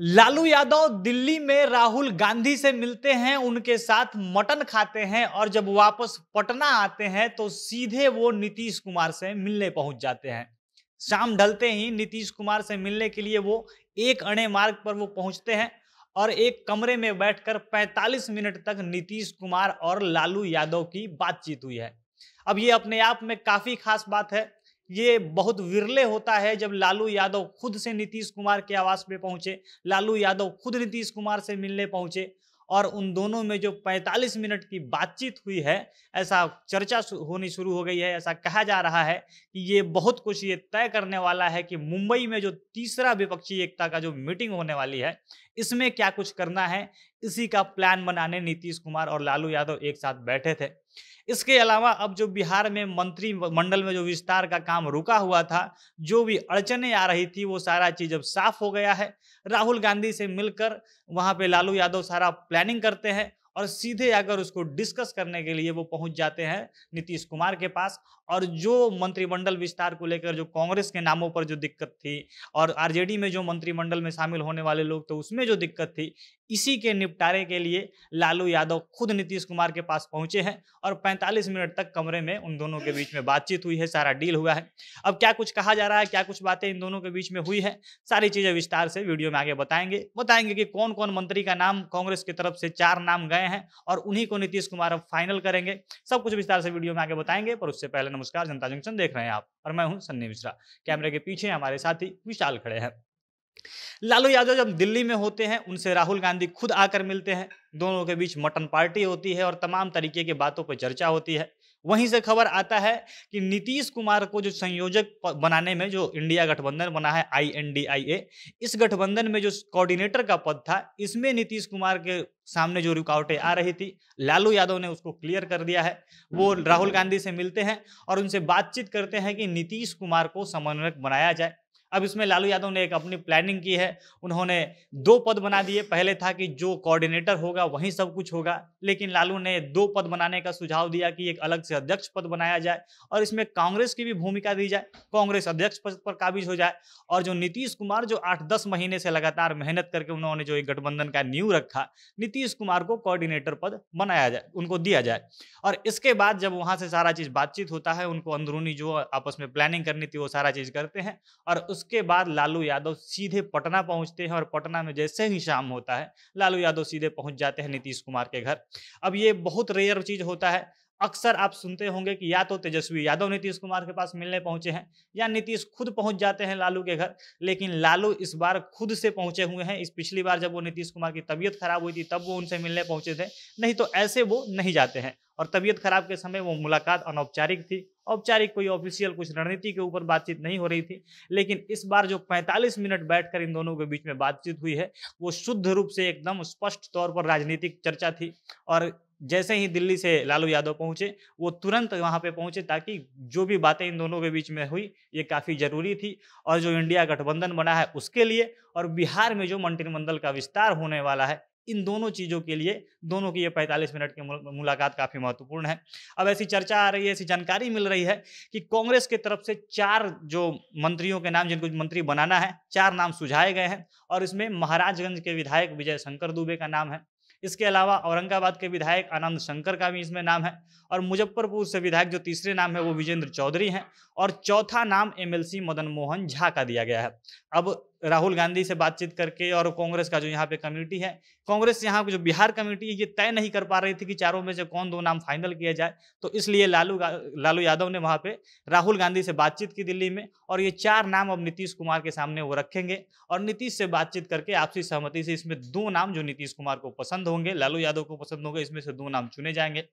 लालू यादव दिल्ली में राहुल गांधी से मिलते हैं उनके साथ मटन खाते हैं और जब वापस पटना आते हैं तो सीधे वो नीतीश कुमार से मिलने पहुंच जाते हैं शाम ढलते ही नीतीश कुमार से मिलने के लिए वो एक अणे मार्ग पर वो पहुंचते हैं और एक कमरे में बैठकर 45 मिनट तक नीतीश कुमार और लालू यादव की बातचीत हुई है अब ये अपने आप में काफी खास बात है ये बहुत विरले होता है जब लालू यादव खुद से नीतीश कुमार के आवास पे पहुंचे लालू यादव खुद नीतीश कुमार से मिलने पहुंचे और उन दोनों में जो 45 मिनट की बातचीत हुई है ऐसा चर्चा होनी शुरू हो गई है ऐसा कहा जा रहा है कि ये बहुत कुछ ये तय करने वाला है कि मुंबई में जो तीसरा विपक्षी एकता का जो मीटिंग होने वाली है इसमें क्या कुछ करना है इसी का प्लान बनाने नीतीश कुमार और लालू यादव एक साथ बैठे थे इसके अलावा अब जो बिहार में मंत्रिमंडल में जो विस्तार का काम रुका हुआ था जो भी अड़चने आ रही थी वो सारा चीज़ अब साफ हो गया है राहुल गांधी से मिलकर वहां पे लालू यादव सारा प्लानिंग करते हैं और सीधे आकर उसको डिस्कस करने के लिए वो पहुंच जाते हैं नीतीश कुमार के पास और जो मंत्रिमंडल विस्तार को लेकर जो कांग्रेस के नामों पर जो दिक्कत थी और आरजेडी में जो मंत्रिमंडल में शामिल होने वाले लोग तो उसमें जो दिक्कत थी इसी के निपटारे के लिए लालू यादव खुद नीतीश कुमार के पास पहुंचे हैं और 45 मिनट तक कमरे में उन दोनों के बीच में बातचीत हुई है सारा डील हुआ है अब क्या कुछ कहा जा रहा है क्या कुछ बातें इन दोनों के बीच में हुई है सारी चीज़ें विस्तार से वीडियो में आगे बताएंगे बताएंगे कि कौन कौन मंत्री का नाम कांग्रेस की तरफ से चार नाम गए हैं और उन्हीं को नीतीश कुमार अब फाइनल करेंगे सब कुछ विस्तार से वीडियो में आगे बताएंगे पर उससे पहले नमस्कार जनता जंक्शन देख रहे हैं आप और मैं हूँ सन्नी मिश्रा कैमरे के पीछे हमारे साथी विशाल खड़े हैं लालू यादव जब दिल्ली में होते हैं उनसे राहुल गांधी खुद आकर मिलते हैं दोनों के बीच मटन पार्टी होती है और तमाम तरीके की बातों पर चर्चा होती है वहीं से खबर आता है कि नीतीश कुमार को जो संयोजक बनाने में जो इंडिया गठबंधन बना है आई एन डी आई ए इस गठबंधन में जो कोऑर्डिनेटर का पद था इसमें नीतीश कुमार के सामने जो रुकावटें आ रही थी लालू यादव ने उसको क्लियर कर दिया है वो राहुल गांधी से मिलते हैं और उनसे बातचीत करते हैं कि नीतीश कुमार को समन्वयक बनाया जाए अब इसमें लालू यादव ने एक अपनी प्लानिंग की है उन्होंने दो पद बना दिए पहले था कि जो कोऑर्डिनेटर होगा वहीं सब कुछ होगा लेकिन लालू ने दो पद बनाने का सुझाव दिया कि एक अलग से अध्यक्ष पद बनाया जाए और इसमें कांग्रेस की भी भूमिका दी जाए कांग्रेस अध्यक्ष पद पर काबिज हो जाए और जो नीतीश कुमार जो आठ दस महीने से लगातार मेहनत करके उन्होंने जो एक गठबंधन का न्यू रखा नीतीश कुमार को कोऑर्डिनेटर पद बनाया जाए उनको दिया जाए और इसके बाद जब वहां से सारा चीज बातचीत होता है उनको अंदरूनी जो आपस में प्लानिंग करनी थी वो सारा चीज करते हैं और उस उसके बाद लालू यादव सीधे पटना पहुंचते हैं और पटना में जैसे ही शाम होता है लालू यादव सीधे पहुंच जाते हैं नीतीश कुमार के घर अब ये बहुत रेयर चीज होता है अक्सर आप सुनते होंगे कि या तो तेजस्वी यादव नीतीश कुमार के पास मिलने पहुंचे हैं या नीतीश खुद पहुंच जाते हैं लालू के घर लेकिन लालू इस बार खुद से पहुंचे हुए हैं इस पिछली बार जब वो नीतीश कुमार की तबीयत खराब हुई थी तब वो उनसे मिलने पहुंचे थे नहीं तो ऐसे वो नहीं जाते हैं और तबीयत खराब के समय वो मुलाकात अनौपचारिक थी औपचारिक कोई ऑफिशियल कुछ रणनीति के ऊपर बातचीत नहीं हो रही थी लेकिन इस बार जो 45 मिनट बैठकर इन दोनों के बीच में बातचीत हुई है वो शुद्ध रूप से एकदम स्पष्ट तौर पर राजनीतिक चर्चा थी और जैसे ही दिल्ली से लालू यादव पहुंचे वो तुरंत वहां पे पहुंचे ताकि जो भी बातें इन दोनों के बीच में हुई ये काफ़ी ज़रूरी थी और जो इंडिया गठबंधन बना है उसके लिए और बिहार में जो मंत्रिमंडल का विस्तार होने वाला है इन दोनों चीज़ों के लिए दोनों की ये 45 मिनट की मुलाकात काफ़ी महत्वपूर्ण है अब ऐसी चर्चा आ रही है ऐसी जानकारी मिल रही है कि कांग्रेस की तरफ से चार जो मंत्रियों के नाम जिनको मंत्री बनाना है चार नाम सुझाए गए हैं और इसमें महाराजगंज के विधायक विजय शंकर दुबे का नाम है इसके अलावा औरंगाबाद के विधायक आनंद शंकर का भी इसमें नाम है और मुजफ्फरपुर से विधायक जो तीसरे नाम है वो विजेंद्र चौधरी हैं और चौथा नाम एमएलसी मदन मोहन झा का दिया गया है अब राहुल गांधी से बातचीत करके और कांग्रेस का जो यहाँ पे कमेटी है कांग्रेस यहाँ जो बिहार कमेटी है ये तय नहीं कर पा रही थी कि चारों में से कौन दो नाम फाइनल किया जाए तो इसलिए लालू लालू यादव ने वहाँ पे राहुल गांधी से बातचीत की दिल्ली में और ये चार नाम अब नीतीश कुमार के सामने वो रखेंगे और नीतीश से बातचीत करके आपसी सहमति से इसमें दो नाम जो नीतीश कुमार को पसंद होंगे लालू यादव को पसंद होंगे इसमें से दो नाम चुने जाएंगे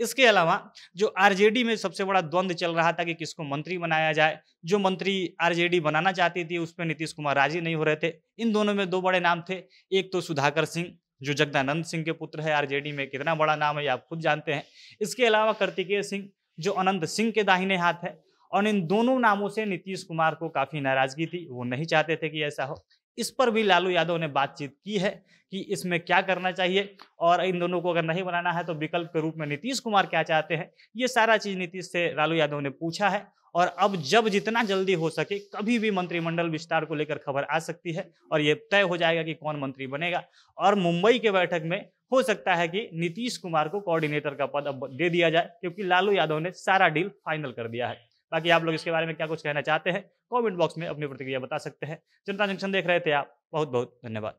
इसके अलावा जो आर में सबसे बड़ा द्वंद्व चल रहा था कि किसको मंत्री बनाया जाए जो मंत्री आर बनाना चाहती थी उस पर नीतीश कुमार राज राजी नहीं हो रहे थे इन दोनों में दो बड़े नाम थे एक तो सुधाकर सिंह जो जगदानंद सिंह के पुत्र है आरजेडी में कितना बड़ा नाम है आप खुद जानते हैं इसके अलावा कार्तिकेय सिंह जो अनंत सिंह के दाहिने हाथ है और इन दोनों नामों से नीतीश कुमार को काफी नाराजगी थी वो नहीं चाहते थे कि ऐसा हो इस पर भी लालू यादव ने बातचीत की है कि इसमें क्या करना चाहिए और इन दोनों को अगर नहीं बनाना है तो विकल्प के रूप में नीतीश कुमार क्या चाहते हैं ये सारा चीज नीतीश से लालू यादव ने पूछा है और अब जब जितना जल्दी हो सके कभी भी मंत्रिमंडल विस्तार को लेकर खबर आ सकती है और ये तय हो जाएगा कि कौन मंत्री बनेगा और मुंबई के बैठक में हो सकता है कि नीतीश कुमार को कोऑर्डिनेटर का पद अब दे दिया जाए क्योंकि लालू यादव ने सारा डील फाइनल कर दिया है बाकी आप लोग इसके बारे में क्या कुछ कहना चाहते हैं कॉमेंट बॉक्स में अपनी प्रतिक्रिया बता सकते हैं जनता जंक्शन देख रहे थे आप बहुत बहुत धन्यवाद